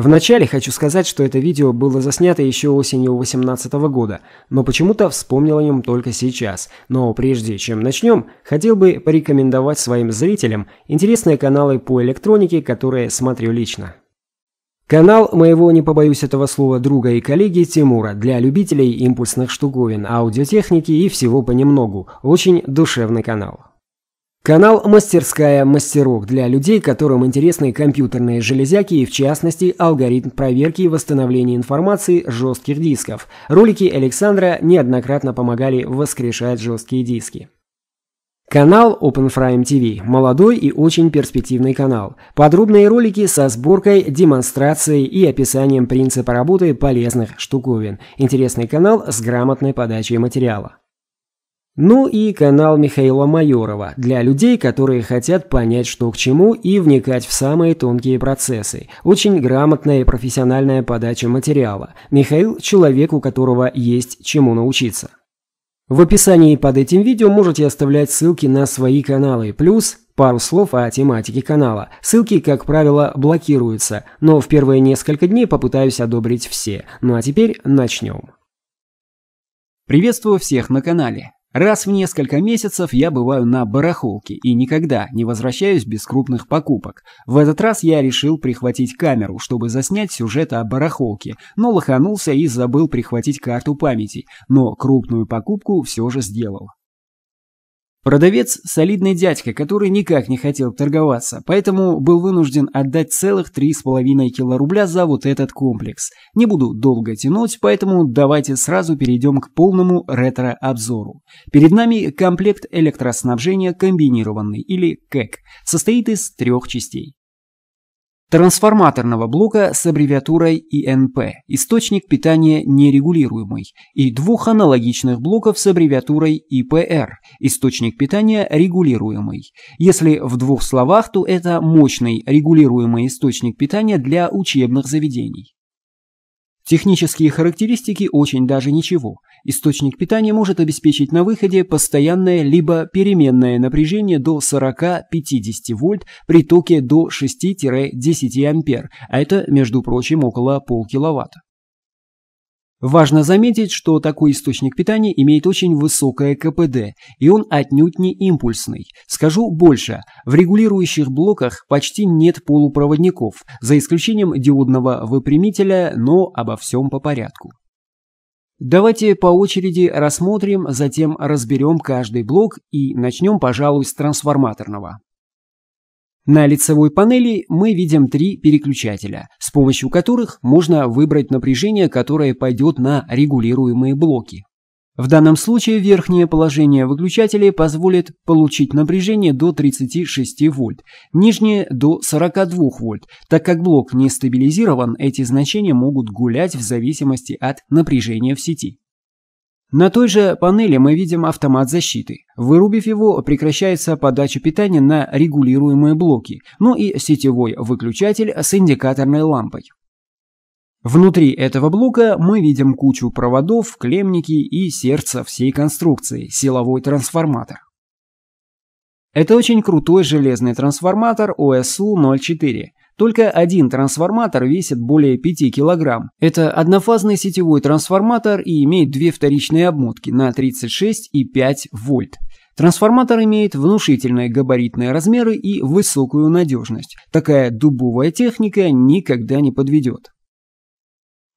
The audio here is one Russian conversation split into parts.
Вначале хочу сказать, что это видео было заснято еще осенью 2018 года, но почему-то вспомнил о нем только сейчас. Но прежде чем начнем, хотел бы порекомендовать своим зрителям интересные каналы по электронике, которые смотрю лично. Канал моего, не побоюсь этого слова, друга и коллеги Тимура для любителей импульсных штуковин, аудиотехники и всего понемногу. Очень душевный канал. Канал «Мастерская мастерок» для людей, которым интересны компьютерные железяки и, в частности, алгоритм проверки и восстановления информации жестких дисков. Ролики Александра неоднократно помогали воскрешать жесткие диски. Канал OpenFrame TV – молодой и очень перспективный канал. Подробные ролики со сборкой, демонстрацией и описанием принципа работы полезных штуковин. Интересный канал с грамотной подачей материала. Ну и канал Михаила Майорова для людей, которые хотят понять, что к чему, и вникать в самые тонкие процессы. Очень грамотная и профессиональная подача материала. Михаил – человек, у которого есть чему научиться. В описании под этим видео можете оставлять ссылки на свои каналы, плюс пару слов о тематике канала. Ссылки, как правило, блокируются, но в первые несколько дней попытаюсь одобрить все. Ну а теперь начнем. Приветствую всех на канале. Раз в несколько месяцев я бываю на барахолке и никогда не возвращаюсь без крупных покупок. В этот раз я решил прихватить камеру, чтобы заснять сюжет о барахолке, но лоханулся и забыл прихватить карту памяти, но крупную покупку все же сделал. Продавец – солидный дядька, который никак не хотел торговаться, поэтому был вынужден отдать целых 3,5 килорубля за вот этот комплекс. Не буду долго тянуть, поэтому давайте сразу перейдем к полному ретро-обзору. Перед нами комплект электроснабжения комбинированный, или КЭК, состоит из трех частей трансформаторного блока с аббревиатурой ИНП, источник питания нерегулируемый, и двух аналогичных блоков с аббревиатурой ИПР, источник питания регулируемый. Если в двух словах, то это мощный регулируемый источник питания для учебных заведений. Технические характеристики очень даже ничего. Источник питания может обеспечить на выходе постоянное либо переменное напряжение до 40-50 вольт при токе до 6-10 ампер, а это, между прочим, около полкиловатта. Важно заметить, что такой источник питания имеет очень высокое КПД, и он отнюдь не импульсный. Скажу больше, в регулирующих блоках почти нет полупроводников, за исключением диодного выпрямителя, но обо всем по порядку. Давайте по очереди рассмотрим, затем разберем каждый блок и начнем, пожалуй, с трансформаторного. На лицевой панели мы видим три переключателя, с помощью которых можно выбрать напряжение, которое пойдет на регулируемые блоки. В данном случае верхнее положение выключателей позволит получить напряжение до 36 вольт, нижнее до 42 вольт. Так как блок не стабилизирован, эти значения могут гулять в зависимости от напряжения в сети. На той же панели мы видим автомат защиты. Вырубив его, прекращается подача питания на регулируемые блоки, ну и сетевой выключатель с индикаторной лампой. Внутри этого блока мы видим кучу проводов, клемники и сердце всей конструкции – силовой трансформатор. Это очень крутой железный трансформатор osu 04 только один трансформатор весит более 5 килограмм. Это однофазный сетевой трансформатор и имеет две вторичные обмотки на 36 и 5 вольт. Трансформатор имеет внушительные габаритные размеры и высокую надежность. Такая дубовая техника никогда не подведет.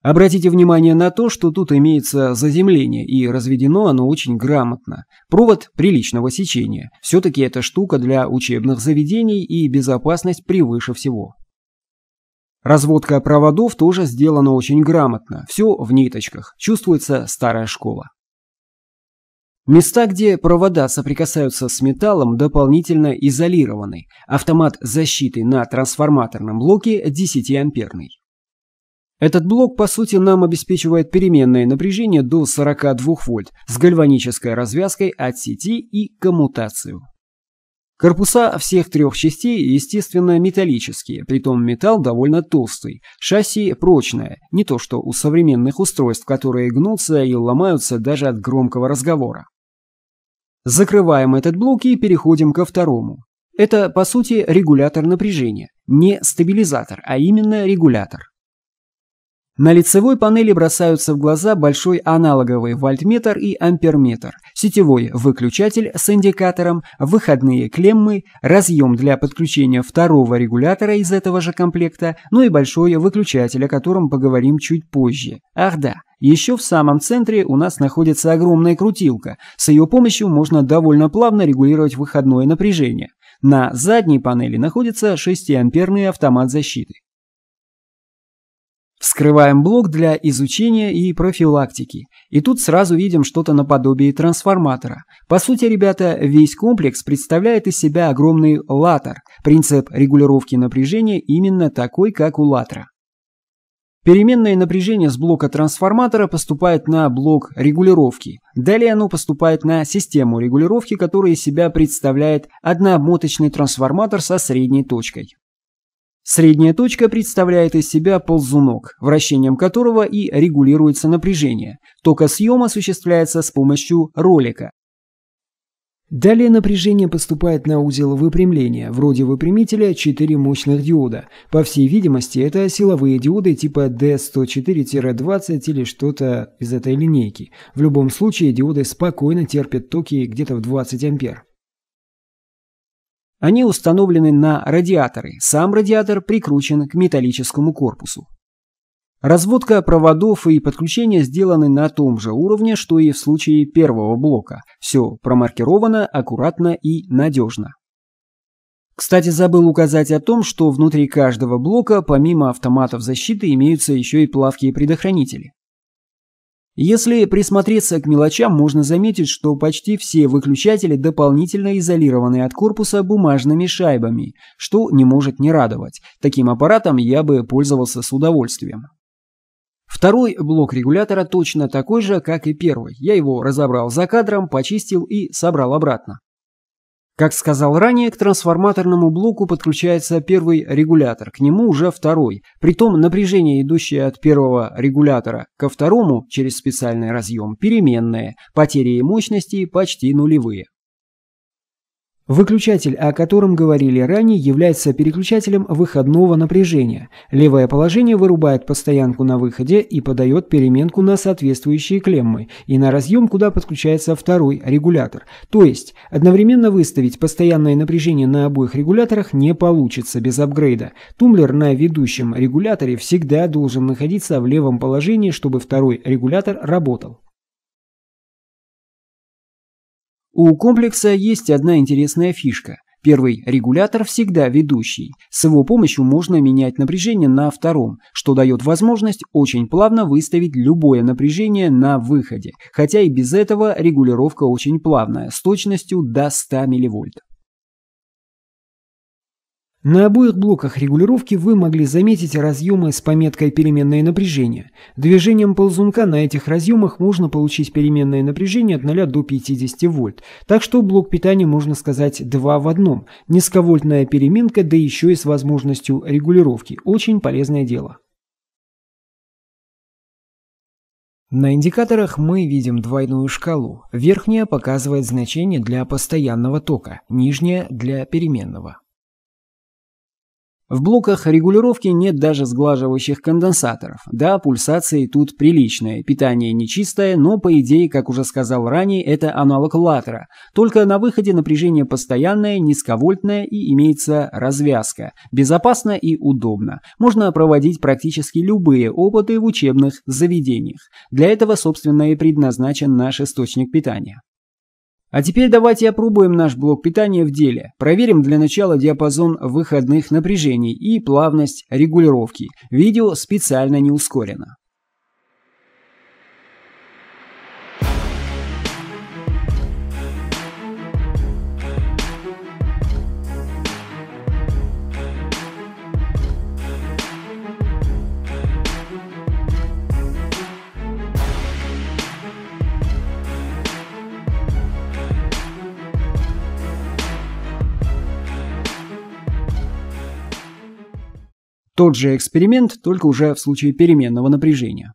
Обратите внимание на то, что тут имеется заземление, и разведено оно очень грамотно. Провод приличного сечения. Все-таки это штука для учебных заведений, и безопасность превыше всего. Разводка проводов тоже сделана очень грамотно, все в ниточках, чувствуется старая школа. Места, где провода соприкасаются с металлом, дополнительно изолированы. Автомат защиты на трансформаторном блоке 10-амперный. Этот блок, по сути, нам обеспечивает переменное напряжение до 42 вольт с гальванической развязкой от сети и коммутацию. Корпуса всех трех частей, естественно, металлические, притом металл довольно толстый, шасси прочное, не то что у современных устройств, которые гнутся и ломаются даже от громкого разговора. Закрываем этот блок и переходим ко второму. Это, по сути, регулятор напряжения, не стабилизатор, а именно регулятор. На лицевой панели бросаются в глаза большой аналоговый вольтметр и амперметр, сетевой выключатель с индикатором, выходные клеммы, разъем для подключения второго регулятора из этого же комплекта, ну и большой выключатель, о котором поговорим чуть позже. Ах да, еще в самом центре у нас находится огромная крутилка, с ее помощью можно довольно плавно регулировать выходное напряжение. На задней панели находится 6-амперный автомат защиты. Вскрываем блок для изучения и профилактики. И тут сразу видим что-то наподобие трансформатора. По сути, ребята, весь комплекс представляет из себя огромный латер. Принцип регулировки напряжения именно такой, как у латера. Переменное напряжение с блока трансформатора поступает на блок регулировки. Далее оно поступает на систему регулировки, которая из себя представляет однообмоточный трансформатор со средней точкой. Средняя точка представляет из себя ползунок, вращением которого и регулируется напряжение. Токосъем осуществляется с помощью ролика. Далее напряжение поступает на узел выпрямления, вроде выпрямителя 4 мощных диода. По всей видимости, это силовые диоды типа D104-20 или что-то из этой линейки. В любом случае, диоды спокойно терпят токи где-то в 20 ампер. Они установлены на радиаторы, сам радиатор прикручен к металлическому корпусу. Разводка проводов и подключения сделаны на том же уровне, что и в случае первого блока. Все промаркировано, аккуратно и надежно. Кстати, забыл указать о том, что внутри каждого блока, помимо автоматов защиты, имеются еще и плавкие предохранители. Если присмотреться к мелочам, можно заметить, что почти все выключатели дополнительно изолированы от корпуса бумажными шайбами, что не может не радовать. Таким аппаратом я бы пользовался с удовольствием. Второй блок регулятора точно такой же, как и первый. Я его разобрал за кадром, почистил и собрал обратно. Как сказал ранее, к трансформаторному блоку подключается первый регулятор, к нему уже второй. Притом напряжение, идущее от первого регулятора ко второму через специальный разъем, переменное, потери мощности почти нулевые. Выключатель, о котором говорили ранее, является переключателем выходного напряжения. Левое положение вырубает постоянку на выходе и подает переменку на соответствующие клеммы и на разъем, куда подключается второй регулятор. То есть, одновременно выставить постоянное напряжение на обоих регуляторах не получится без апгрейда. Тумблер на ведущем регуляторе всегда должен находиться в левом положении, чтобы второй регулятор работал. У комплекса есть одна интересная фишка. Первый регулятор всегда ведущий. С его помощью можно менять напряжение на втором, что дает возможность очень плавно выставить любое напряжение на выходе, хотя и без этого регулировка очень плавная, с точностью до 100 мВ. На обоих блоках регулировки вы могли заметить разъемы с пометкой «переменное напряжение». Движением ползунка на этих разъемах можно получить переменное напряжение от 0 до 50 вольт, так что блок питания можно сказать два в одном. Низковольтная переменка, да еще и с возможностью регулировки. Очень полезное дело. На индикаторах мы видим двойную шкалу. Верхняя показывает значение для постоянного тока, нижняя – для переменного. В блоках регулировки нет даже сглаживающих конденсаторов. Да, пульсации тут приличные, питание нечистое, но по идее, как уже сказал ранее, это аналог латера. Только на выходе напряжение постоянное, низковольтное и имеется развязка. Безопасно и удобно. Можно проводить практически любые опыты в учебных заведениях. Для этого, собственно, и предназначен наш источник питания. А теперь давайте опробуем наш блок питания в деле. Проверим для начала диапазон выходных напряжений и плавность регулировки. Видео специально не ускорено. Тот же эксперимент, только уже в случае переменного напряжения.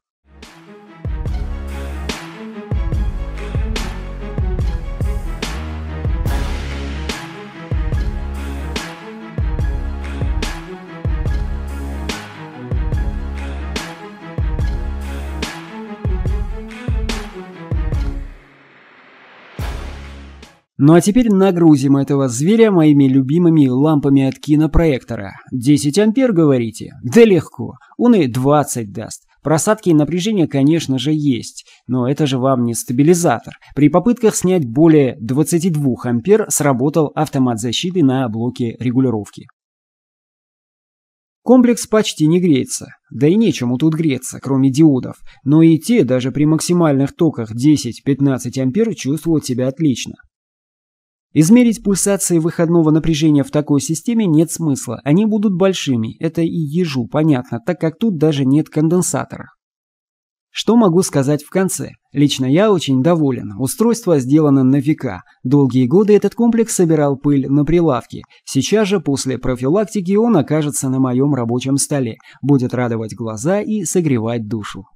Ну а теперь нагрузим этого зверя моими любимыми лампами от кинопроектора. 10 ампер, говорите? Да легко. Он и 20 даст. Просадки и напряжение, конечно же, есть, но это же вам не стабилизатор. При попытках снять более 22 ампер сработал автомат защиты на блоке регулировки. Комплекс почти не греется. Да и нечему тут греться, кроме диодов. Но и те, даже при максимальных токах 10-15 ампер, чувствуют себя отлично. Измерить пульсации выходного напряжения в такой системе нет смысла, они будут большими, это и ежу понятно, так как тут даже нет конденсатора. Что могу сказать в конце? Лично я очень доволен, устройство сделано на века. Долгие годы этот комплекс собирал пыль на прилавке. Сейчас же, после профилактики, он окажется на моем рабочем столе, будет радовать глаза и согревать душу.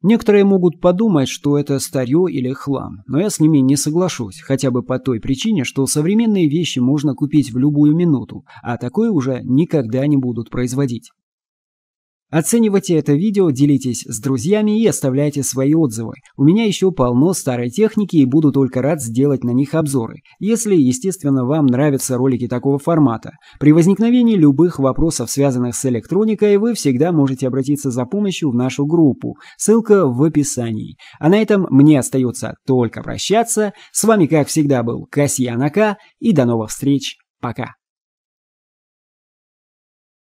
Некоторые могут подумать, что это старье или хлам, но я с ними не соглашусь, хотя бы по той причине, что современные вещи можно купить в любую минуту, а такое уже никогда не будут производить. Оценивайте это видео, делитесь с друзьями и оставляйте свои отзывы. У меня еще полно старой техники и буду только рад сделать на них обзоры, если, естественно, вам нравятся ролики такого формата. При возникновении любых вопросов, связанных с электроникой, вы всегда можете обратиться за помощью в нашу группу. Ссылка в описании. А на этом мне остается только прощаться. С вами, как всегда, был Касьян Ака и до новых встреч. Пока.